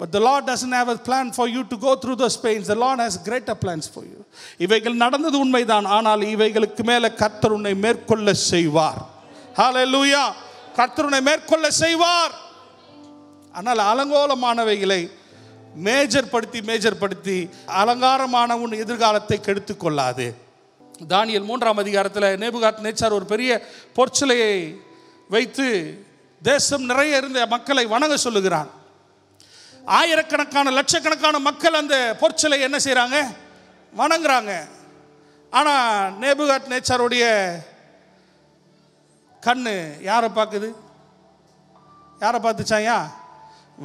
but the Lord doesn't have a plan for you to go through those pains the Lord has greater plans for you இவைகள் நடந்தது உண்மைதான் ஆனால் இவைகளுக்கு மேலே கர்த்தர் உன்னை மேற்கொள்ள செய்வார் ஹாலே லூயா கர்த்தர் உன்னை மேற்கொள்ள செய்வார் ஆனால் அலங்கோலமானவைகளை மேஜர் படுத்தி மேஜர் படுத்தி அலங்காரமான உன் எதிர்காலத்தை கெடுத்து கொள்ளாது தானியல் மூன்றாம் அதிகாரத்தில் நேபுகாத் நேச்சார் ஒரு பெரிய பொற்சிலையை வைத்து தேசம் நிறைய இருந்த மக்களை வணங்க சொல்லுகிறான் ஆயிரக்கணக்கான லட்சக்கணக்கான மக்கள் அந்த பொற்சிலை என்ன செய்கிறாங்க வணங்குறாங்க ஆனால் நேபுகாட் நேச்சாருடைய கண் யாரை பார்க்குது யாரை பார்த்துச்சாயா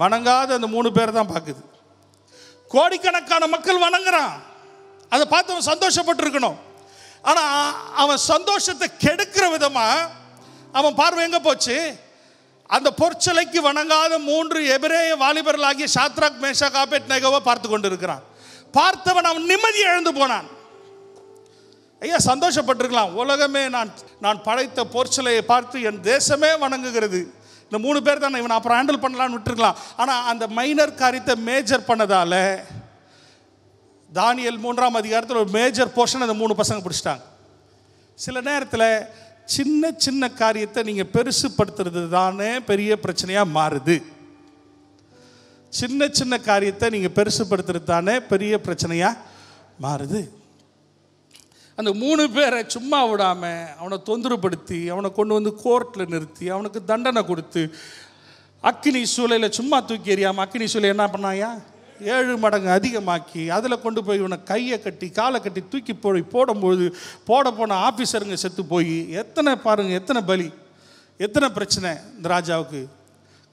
வணங்காத அந்த மூணு பேர் தான் பார்க்குது கோடிக்கணக்கான மக்கள் வணங்குறான் அதை பார்த்து அவன் சந்தோஷப்பட்டிருக்கணும் ஆனால் அவன் சந்தோஷத்தை கெடுக்கிற விதமாக அவன் பார்வை எங்கே போச்சு அந்த பொற்சலைக்கு வணங்காத மூன்று எபிரேய ஆகிய சாத்ராக் மேஷா காபேட் நெகோவை பார்த்து கொண்டிருக்கிறான் பார்த்தவன் அவன் நிம்மதி இழந்து போனான் ஐயா சந்தோஷப்பட்டிருக்கலாம் உலகமே நான் நான் படைத்த பொற்சலையை பார்த்து என் தேசமே வணங்குகிறது இந்த மூணு பேர் தான் இவன் அப்புறம் ஹேண்டில் பண்ணலான்னு விட்டுருக்கலாம் ஆனால் அந்த மைனர் காரியத்தை மேஜர் பண்ணதால் தானியல் மூன்றாம் அதிகாரத்தில் ஒரு மேஜர் போர்ஷன் அந்த மூணு பசங்க பிடிச்சிட்டாங்க சில நேரத்தில் சின்ன சின்ன காரியத்தை நீங்கள் பெருசுப்படுத்துறது தானே பெரிய பிரச்சனையாக மாறுது சின்ன சின்ன காரியத்தை நீங்கள் பெருசுப்படுத்துறது தானே பெரிய பிரச்சனையாக மாறுது அந்த மூணு பேரை சும்மா விடாமல் அவனை தொந்தரவுப்படுத்தி அவனை கொண்டு வந்து கோர்ட்டில் நிறுத்தி அவனுக்கு தண்டனை கொடுத்து அக்கினி சூளையில் சும்மா தூக்கி எறியாமல் அக்கினி சூளை என்ன பண்ணாயா ஏழு மடங்கு அதிகமாக்கி அதில் கொண்டு போய் இவனை கையை கட்டி காலை கட்டி தூக்கி போய் போடும்போது போட போன ஆஃபீஸருங்க செத்து போய் எத்தனை பாருங்கள் எத்தனை பலி எத்தனை பிரச்சனை இந்த ராஜாவுக்கு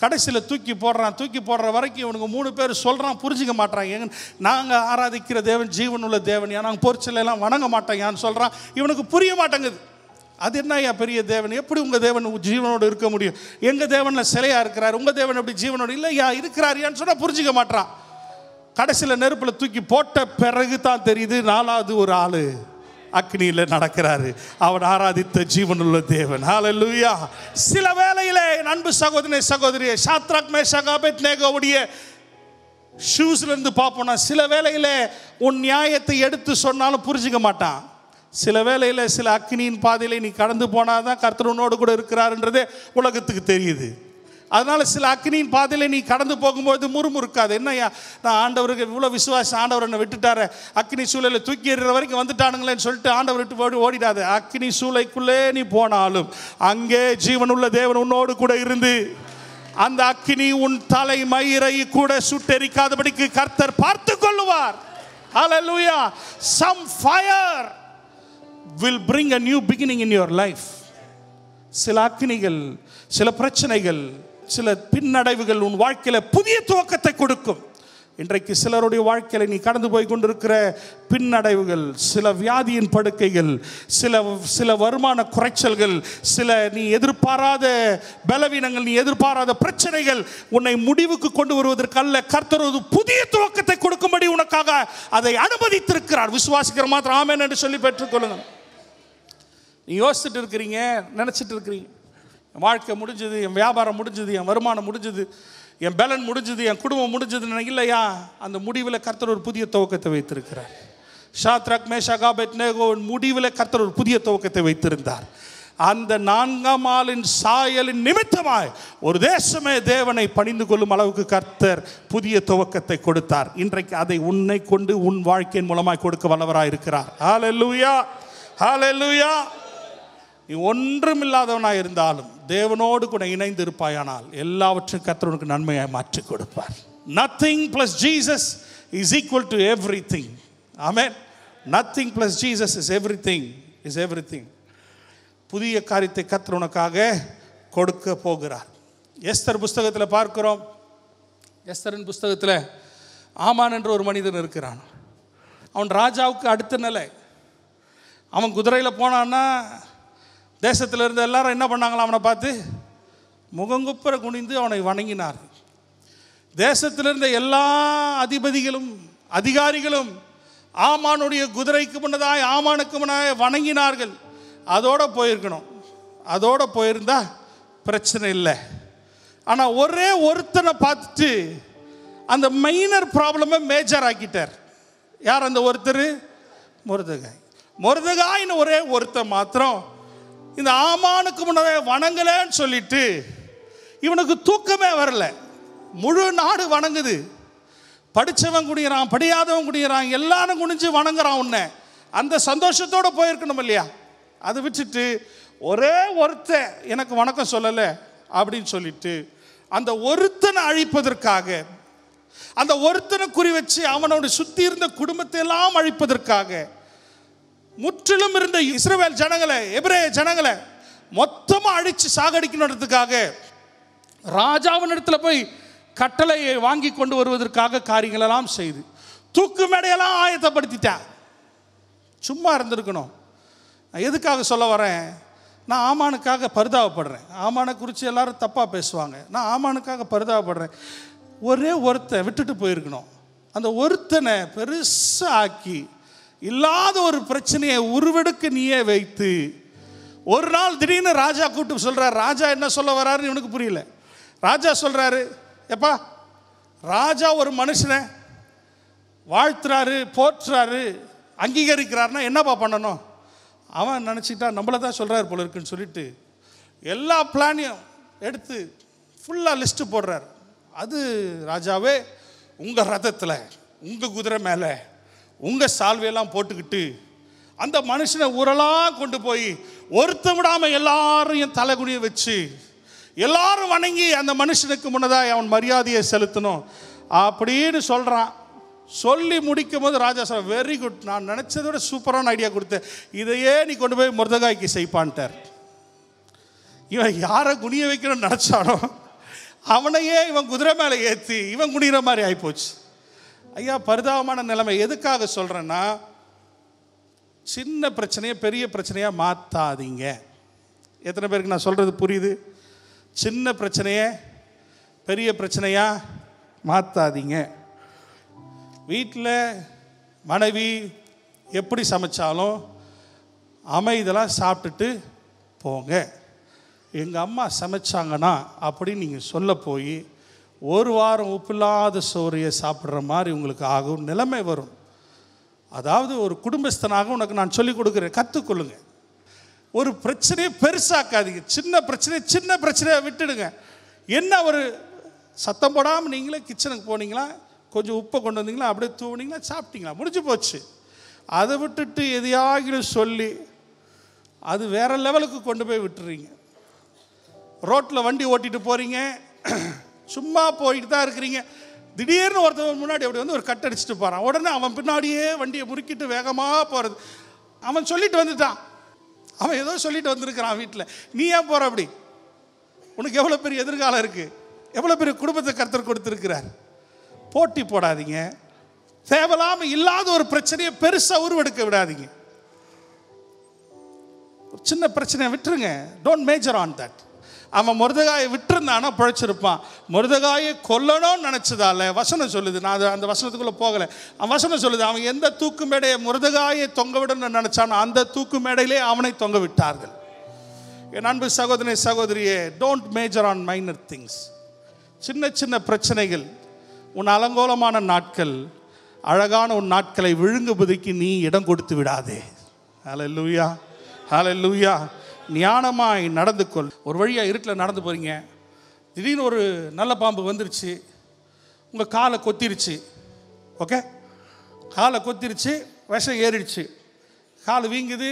கடைசியில் தூக்கி போடுறான் தூக்கி போடுற வரைக்கும் இவனுக்கு மூணு பேர் சொல்கிறான் புரிஞ்சிக்க எங்க நாங்கள் ஆராதிக்கிற தேவன் ஜீவனுள்ள தேவன் நாங்கள் பொறிச்சலாம் வணங்க மாட்டாங்கன்னு சொல்கிறான் இவனுக்கு புரிய மாட்டேங்குது அது என்னையா பெரிய தேவன் எப்படி உங்கள் தேவன் ஜீவனோடு இருக்க முடியும் எங்கள் தேவனில் சிலையாக இருக்கிறார் உங்கள் தேவன் எப்படி ஜீவனோடு இல்லையா இருக்கிறார் ஏன்னு சொன்னால் புரிஞ்சிக்க மாட்டான் கடைசியில் நெருப்பில் தூக்கி போட்ட பிறகு தான் தெரியுது நாலாவது ஒரு ஆள் அக்னியில் நடக்கிறாரு அவன் ஆராதித்த ஜீவனுள்ள தேவன் ஹalleluya சில வேளையிலே அன்பு சகோதரி சகோதரியே சாத்ராக் மேஷாக் அபேத்நேகோவுடைய ஷூஸ்லேருந்து பார்ப்போம்னா சில வேளையில் உன் நியாயத்தை எடுத்து சொன்னாலும் புரிஞ்சுக்க மாட்டான் சில வேளையில் சில அக்னியின் பாதையில் நீ கடந்து போனாதான் தான் கர்த்தர் உன்னோடு கூட இருக்கிறாருன்றதே உலகத்துக்கு தெரியுது அதனால் சில அக்னியின் பாதையில் நீ கடந்து போகும்போது முறுமுறுக்காது என்னையா நான் ஆண்டவருக்கு இவ்வளோ விசுவாசம் ஆண்டவர் என்னை விட்டுட்டார அக்னி சூழலை தூக்கி எறிகிற வரைக்கும் வந்துட்டானுங்களேன்னு சொல்லிட்டு ஆண்டவர் விட்டு போய் ஓடிடாது அக்னி சூளைக்குள்ளே நீ போனாலும் அங்கே ஜீவனுள்ள தேவன் உன்னோடு கூட இருந்து அந்த அக்னி உன் தலை மயிரை கூட சுட்டெரிக்காதபடிக்கு கர்த்தர் பார்த்து கொள்ளுவார் Hallelujah. Some fire will bring a new beginning in your life. சில அக்னிகள் சில பிரச்சனைகள் சில பின்னடைவுகள் உன் வாழ்க்கையில் புதிய துவக்கத்தை கொடுக்கும் இன்றைக்கு சிலருடைய வாழ்க்கையில் நீ கடந்து போய் கொண்டிருக்கிற பின்னடைவுகள் சில வியாதியின் படுக்கைகள் சில சில வருமான குறைச்சல்கள் சில நீ எதிர்பாராத பலவீனங்கள் நீ எதிர்பாராத பிரச்சனைகள் உன்னை முடிவுக்கு கொண்டு வருவதற்கு அல்ல புதிய துவக்கத்தை கொடுக்கும்படி உனக்காக அதை அனுமதித்திருக்கிறார் விசுவாசிக்கிற மாத்திரம் ஆமேன் என்று சொல்லி பெற்றுக்கொள்ளுங்கள் நீ யோசிச்சுட்டு இருக்கிறீங்க நினச்சிட்டு இருக்கிறீங்க என் வாழ்க்கை முடிஞ்சது என் வியாபாரம் முடிஞ்சது என் வருமானம் முடிஞ்சது என் பேலன் முடிஞ்சது என் குடும்பம் முடிஞ்சதுன்னு இல்லையா அந்த முடிவில் கர்த்தர் ஒரு புதிய துவக்கத்தை வைத்திருக்கிறார் ஷாத்ரக் மேஷாகா நேகோவின் முடிவில் கர்த்தர் ஒரு புதிய துவக்கத்தை வைத்திருந்தார் அந்த நான்காம் ஆளின் சாயலின் நிமித்தமாய் ஒரு தேசமே தேவனை பணிந்து கொள்ளும் அளவுக்கு கர்த்தர் புதிய துவக்கத்தை கொடுத்தார் இன்றைக்கு அதை உன்னை கொண்டு உன் வாழ்க்கையின் மூலமாய் கொடுக்க வல்லவராக இருக்கிறார் ஹாலெல்லூயா ஹாலெல்லூயா நீ இல்லாதவனாக இருந்தாலும் தேவனோடு கூட இணைந்து இருப்பாயானால் எல்லாவற்றையும் கத்தவனுக்கு நன்மையாக மாற்றி கொடுப்பார் nothing plus Jesus is equal to everything ஆமேன் nothing plus Jesus is everything is everything புதிய காரியத்தை கத்தவனுக்காக கொடுக்க போகிறார் எஸ்தர் புஸ்தகத்தில் பார்க்கிறோம் எஸ்தரின் புஸ்தகத்தில் ஆமான் என்ற ஒரு மனிதன் இருக்கிறான் அவன் ராஜாவுக்கு அடுத்த நிலை அவன் குதிரையில் போனான்னா தேசத்தில் இருந்த எல்லாரும் என்ன பண்ணாங்களாம் அவனை பார்த்து முகங்குப்புற குனிந்து அவனை வணங்கினார் தேசத்தில் இருந்த எல்லா அதிபதிகளும் அதிகாரிகளும் ஆமானுடைய குதிரைக்கு முன்னதாய் ஆமானுக்கு முன்னதாய் வணங்கினார்கள் அதோடு போயிருக்கணும் அதோடு போயிருந்தா பிரச்சனை இல்லை ஆனால் ஒரே ஒருத்தனை பார்த்துட்டு அந்த மைனர் ப்ராப்ளமை மேஜர் ஆக்கிட்டார் யார் அந்த ஒருத்தர் முருதகாய் முருதகாயின்னு ஒரே ஒருத்தர் மாத்திரம் இந்த ஆமானுக்கு முன்னதாக வணங்கலன்னு சொல்லிட்டு இவனுக்கு தூக்கமே வரல முழு நாடு வணங்குது படித்தவன் குடிகிறான் படியாதவன் குடிகிறான் எல்லாரும் குனிஞ்சு வணங்குறான் உன்னை அந்த சந்தோஷத்தோடு போயிருக்கணும் இல்லையா அதை விட்டுட்டு ஒரே ஒருத்த எனக்கு வணக்கம் சொல்லலை அப்படின்னு சொல்லிட்டு அந்த ஒருத்தனை அழிப்பதற்காக அந்த ஒருத்தனை குறி வச்சு அவனோட சுற்றி இருந்த குடும்பத்தை எல்லாம் அழிப்பதற்காக முற்றிலும் இருந்த இஸ்ரேல் ஜனங்களை எபிரேய ஜனங்களை மொத்தமாக அழித்து சாகடிக்கணுன்றதுக்காக ராஜாவின் இடத்துல போய் கட்டளையை வாங்கி கொண்டு வருவதற்காக காரியங்களெல்லாம் செய்து தூக்கு மேடையெல்லாம் ஆயத்தப்படுத்திட்டேன் சும்மா இருந்திருக்கணும் நான் எதுக்காக சொல்ல வரேன் நான் ஆமானுக்காக பரிதாபப்படுறேன் ஆமானை குறித்து எல்லாரும் தப்பாக பேசுவாங்க நான் ஆமானுக்காக பரிதாபப்படுறேன் ஒரே ஒருத்தன் விட்டுட்டு போயிருக்கணும் அந்த ஒருத்தனை பெருசாக ஆக்கி இல்லாத ஒரு பிரச்சனையை உருவெடுக்க நீயே வைத்து ஒரு நாள் திடீர்னு ராஜா கூப்பிட்டு சொல்கிறார் ராஜா என்ன சொல்ல வராருன்னு இவனுக்கு புரியல ராஜா சொல்கிறாரு எப்பா ராஜா ஒரு மனுஷனை வாழ்த்துறாரு போற்றுறாரு அங்கீகரிக்கிறாருன்னா என்னப்பா பண்ணணும் அவன் நினச்சிட்டா நம்மளை தான் சொல்கிறார் போல இருக்குன்னு சொல்லிட்டு எல்லா பிளானையும் எடுத்து ஃபுல்லாக லிஸ்ட்டு போடுறார் அது ராஜாவே உங்கள் ரதத்தில் உங்கள் குதிரை மேலே உங்கள் சால்வையெல்லாம் போட்டுக்கிட்டு அந்த மனுஷனை ஊரெல்லாம் கொண்டு போய் ஒருத்த விடாமல் எல்லாரும் என் தலைகுடியை வச்சு எல்லாரும் வணங்கி அந்த மனுஷனுக்கு முன்னதாக அவன் மரியாதையை செலுத்தணும் அப்படின்னு சொல்கிறான் சொல்லி முடிக்கும் போது ராஜா சார் வெரி குட் நான் நினச்சதை விட சூப்பரான ஐடியா கொடுத்தேன் இதையே நீ கொண்டு போய் முருதகாய்க்கு செய்ப்பான்ட்டார் இவன் யாரை குனிய வைக்கணும்னு நினச்சானோ அவனையே இவன் குதிரை மேலே ஏற்றி இவன் குனிகிற மாதிரி ஆகிப்போச்சு ஐயா பரிதாபமான நிலைமை எதுக்காக சொல்கிறேன்னா சின்ன பிரச்சனையை பெரிய பிரச்சனையாக மாற்றாதீங்க எத்தனை பேருக்கு நான் சொல்கிறது புரியுது சின்ன பிரச்சனையை பெரிய பிரச்சனையாக மாற்றாதீங்க வீட்டில் மனைவி எப்படி சமைச்சாலும் அமைதெல்லாம் சாப்பிட்டுட்டு போங்க எங்கள் அம்மா சமைச்சாங்கன்னா அப்படின்னு நீங்கள் சொல்ல போய் ஒரு வாரம் உப்பில்லாத சோறையை சாப்பிட்ற மாதிரி உங்களுக்கு ஆகும் நிலைமை வரும் அதாவது ஒரு குடும்பஸ்தனாக உனக்கு நான் சொல்லிக் கொடுக்குறேன் கற்றுக்கொள்ளுங்க ஒரு பிரச்சனையை பெருசாக்காதீங்க சின்ன பிரச்சனையை சின்ன பிரச்சனையை விட்டுடுங்க என்ன ஒரு சத்தம் போடாமல் நீங்களே கிச்சனுக்கு போனீங்களா கொஞ்சம் உப்பை கொண்டு வந்தீங்களா அப்படியே தூவினீங்களா சாப்பிட்டீங்களா முடிஞ்சு போச்சு அதை விட்டுட்டு எதையாகிலும் சொல்லி அது வேறு லெவலுக்கு கொண்டு போய் விட்டுறீங்க ரோட்டில் வண்டி ஓட்டிகிட்டு போகிறீங்க சும்மா போயிட்டு தான் இருக்கிறீங்க திடீர்னு ஒருத்தவங்க முன்னாடி அப்படி வந்து ஒரு கட் அடிச்சுட்டு போகிறான் உடனே அவன் பின்னாடியே வண்டியை முறுக்கிட்டு வேகமாக போகிறது அவன் சொல்லிட்டு வந்துட்டான் அவன் ஏதோ சொல்லிட்டு வந்திருக்கிறான் வீட்டில் நீ ஏன் போகிற அப்படி உனக்கு எவ்வளோ பெரிய எதிர்காலம் இருக்குது எவ்வளோ பெரிய குடும்பத்தை கருத்தர் கொடுத்துருக்கிறார் போட்டி போடாதீங்க தேவையில்லாமல் இல்லாத ஒரு பிரச்சனையை பெருசாக உருவெடுக்க விடாதீங்க ஒரு சின்ன பிரச்சனையை விட்டுருங்க டோன்ட் மேஜர் ஆன் தட் அவன் முருதகாயை விட்டுருந்தானா பிழைச்சிருப்பான் முருதகாயை கொல்லணும்னு நினச்சதால வசனம் சொல்லுது நான் அந்த வசனத்துக்குள்ளே போகலை அவன் வசனம் சொல்லுது அவன் எந்த தூக்கு மேடையை முருதகாயை தொங்க விடணும்னு நினச்சானோ அந்த தூக்கு மேடையிலே அவனை தொங்க விட்டார்கள் என் அன்பு சகோதரி சகோதரியே don't major on minor things சின்ன சின்ன பிரச்சனைகள் உன் அலங்கோலமான நாட்கள் அழகான உன் நாட்களை விழுங்குபதிக்கு நீ இடம் கொடுத்து விடாதே ஹலோ லூயா ஹலோ லூயா ஞானமாக நடந்து கொள் ஒரு வழியாக இருட்டில் நடந்து போகிறீங்க திடீர்னு ஒரு நல்ல பாம்பு வந்துருச்சு உங்கள் காலை கொத்திருச்சு ஓகே காலை கொத்திருச்சு விஷம் ஏறிடுச்சு கால் வீங்குது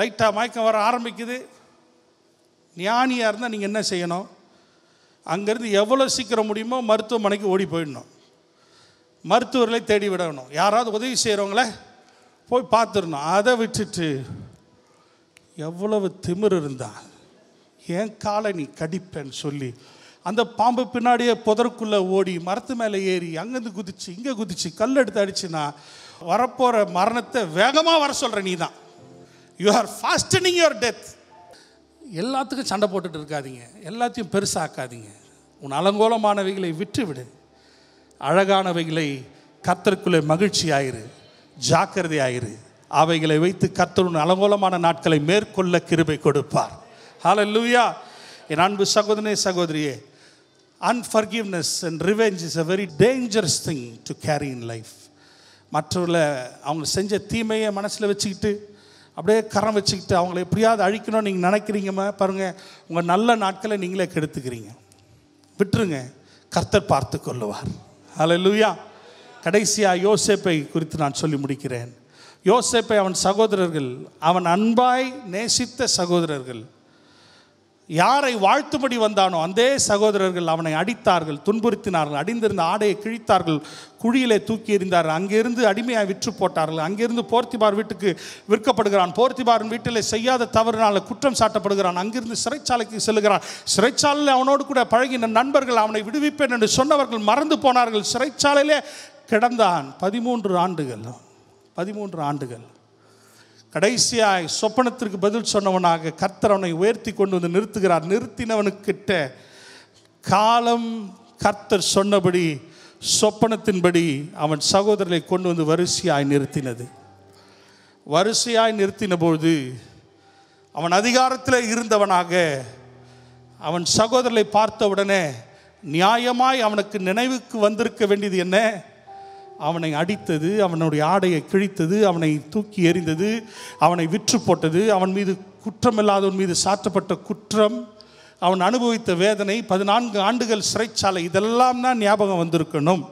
லைட்டாக மயக்கம் வர ஆரம்பிக்குது ஞானியாக இருந்தால் நீங்கள் என்ன செய்யணும் அங்கேருந்து எவ்வளோ சீக்கிரம் முடியுமோ மருத்துவமனைக்கு ஓடி போயிடணும் மருத்துவர்களை தேடி விடணும் யாராவது உதவி செய்கிறவங்கள போய் பார்த்துடணும் அதை விட்டுட்டு எவ்வளவு திமிர் இருந்தால் என் காலை நீ கடிப்பேன்னு சொல்லி அந்த பாம்பு பின்னாடியே புதற்குள்ளே ஓடி மரத்து மேலே ஏறி அங்கேருந்து குதிச்சு இங்கே குதிச்சு கல் எடுத்து அடிச்சுன்னா வரப்போகிற மரணத்தை வேகமாக வர சொல்கிற நீ தான் you are fastening your death எல்லாத்துக்கும் சண்டை போட்டுட்டு இருக்காதிங்க எல்லாத்தையும் பெருசாக்காதீங்க உன் அலங்கோலமானவைகளை விட்டுவிடு அழகானவைகளை கத்தற்குள்ளே மகிழ்ச்சி ஆயிரு ஜாக்கிரதை ஆயிரு அவைகளை வைத்து கத்தருடன் அலங்கோலமான நாட்களை மேற்கொள்ள கிருபை கொடுப்பார் ஹலோ லூயா என் அன்பு சகோதரனே சகோதரியே unforgiveness and revenge is a very dangerous thing to carry in life மற்றவர்கள் அவங்க செஞ்ச தீமையை மனசில் வச்சுக்கிட்டு அப்படியே கரம் வச்சுக்கிட்டு அவங்கள எப்படியாவது அழிக்கணும்னு நீங்கள் நினைக்கிறீங்கம்மா பாருங்கள் உங்கள் நல்ல நாட்களை நீங்களே கெடுத்துக்கிறீங்க விட்டுருங்க கர்த்தர் பார்த்து கொள்ளுவார் ஹலோ லூயா கடைசியாக யோசேப்பை குறித்து நான் சொல்லி முடிக்கிறேன் யோசேப்பை அவன் சகோதரர்கள் அவன் அன்பாய் நேசித்த சகோதரர்கள் யாரை வாழ்த்தும்படி வந்தானோ அதே சகோதரர்கள் அவனை அடித்தார்கள் துன்புறுத்தினார்கள் அடிந்திருந்த ஆடையை கிழித்தார்கள் குழியிலே தூக்கி எறிந்தார்கள் அங்கிருந்து அடிமையாக விற்று போட்டார்கள் அங்கிருந்து போர்த்திபார் வீட்டுக்கு விற்கப்படுகிறான் போர்த்திபாரின் வீட்டிலே செய்யாத தவறுனால் குற்றம் சாட்டப்படுகிறான் அங்கிருந்து சிறைச்சாலைக்கு செல்கிறான் சிறைச்சாலையில் அவனோடு கூட பழகின நண்பர்கள் அவனை விடுவிப்பேன் என்று சொன்னவர்கள் மறந்து போனார்கள் சிறைச்சாலையிலே கிடந்தான் பதிமூன்று ஆண்டுகள் பதிமூன்று ஆண்டுகள் கடைசியாய் சொப்பனத்திற்கு பதில் சொன்னவனாக கர்த்தர் அவனை உயர்த்தி கொண்டு வந்து நிறுத்துகிறார் நிறுத்தினவனுக்கிட்ட காலம் கர்த்தர் சொன்னபடி சொப்பனத்தின்படி அவன் சகோதரரை கொண்டு வந்து வரிசையாய் நிறுத்தினது வரிசையாய் நிறுத்தின பொழுது அவன் அதிகாரத்தில் இருந்தவனாக அவன் சகோதரரை பார்த்த உடனே நியாயமாய் அவனுக்கு நினைவுக்கு வந்திருக்க வேண்டியது என்ன அவனை அடித்தது அவனுடைய ஆடையை கிழித்தது அவனை தூக்கி எறிந்தது அவனை விற்று போட்டது அவன் மீது குற்றமில்லாதவன் மீது சாற்றப்பட்ட குற்றம் அவன் அனுபவித்த வேதனை பதினான்கு ஆண்டுகள் சிறைச்சாலை இதெல்லாம் தான் ஞாபகம் வந்திருக்கணும்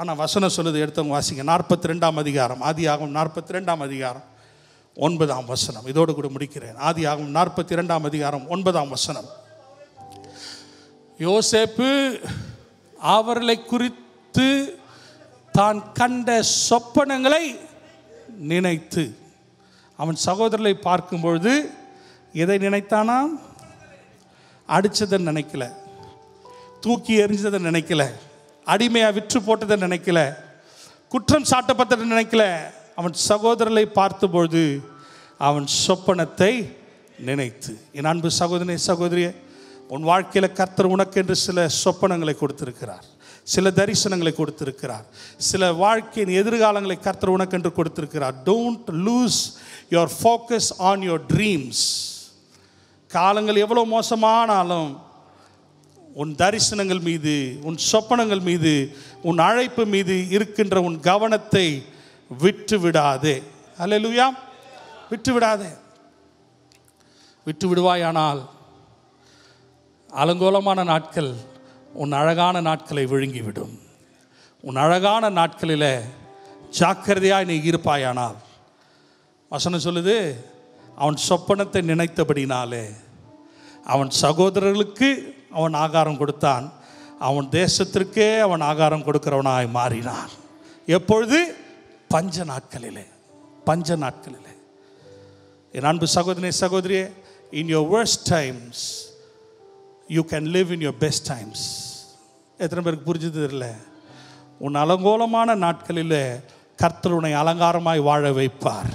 ஆனால் வசனம் சொல்லுது எடுத்தவங்க வாசிங்க நாற்பத்தி ரெண்டாம் அதிகாரம் ஆதி ஆகும் நாற்பத்தி ரெண்டாம் அதிகாரம் ஒன்பதாம் வசனம் இதோடு கூட முடிக்கிறேன் ஆதி ஆகும் நாற்பத்தி ரெண்டாம் அதிகாரம் ஒன்பதாம் வசனம் யோசேப்பு அவர்களை குறித்து தான் கண்ட சொப்பனங்களை நினைத்து அவன் சகோதரரை பார்க்கும்பொழுது எதை நினைத்தானா அடித்ததை நினைக்கல தூக்கி எறிஞ்சதை நினைக்கல அடிமையாக விற்று போட்டதை நினைக்கல குற்றம் சாட்டப்பட்டதை நினைக்கல அவன் சகோதரரை பார்த்தபொழுது அவன் சொப்பனத்தை நினைத்து என் அன்பு சகோதரனே சகோதரியே உன் வாழ்க்கையில் கர்த்தர் என்று சில சொப்பனங்களை கொடுத்திருக்கிறார் சில தரிசனங்களை கொடுத்திருக்கிறார் சில வாழ்க்கையின் எதிர்காலங்களை கர்த்தர் உனக்கென்று கொடுத்திருக்கிறார் don't lose your focus on your dreams காலங்கள் எவ்வளோ மோசமானாலும் உன் தரிசனங்கள் மீது உன் சொப்பனங்கள் மீது உன் அழைப்பு மீது இருக்கின்ற உன் கவனத்தை விட்டு விடாதே லூயா விட்டு விடாதே விட்டு விடுவாயானால் அலங்கோலமான நாட்கள் உன் அழகான நாட்களை விழுங்கிவிடும் உன் அழகான நாட்களில் ஜாக்கிரதையாக நீ இருப்பாயானால் வசனம் சொல்லுது அவன் சொப்பனத்தை நினைத்தபடினாலே அவன் சகோதரர்களுக்கு அவன் ஆகாரம் கொடுத்தான் அவன் தேசத்திற்கே அவன் ஆகாரம் கொடுக்கிறவனாய் மாறினான் எப்பொழுது பஞ்ச நாட்களிலே பஞ்ச நாட்களிலே என் அன்பு சகோதரி சகோதரியே in your worst times you can live in your best times எத்தனை பேருக்கு புரிஞ்சது தெரியல உன் அலங்கோலமான நாட்களில் உன்னை அலங்காரமாய் வாழ வைப்பார்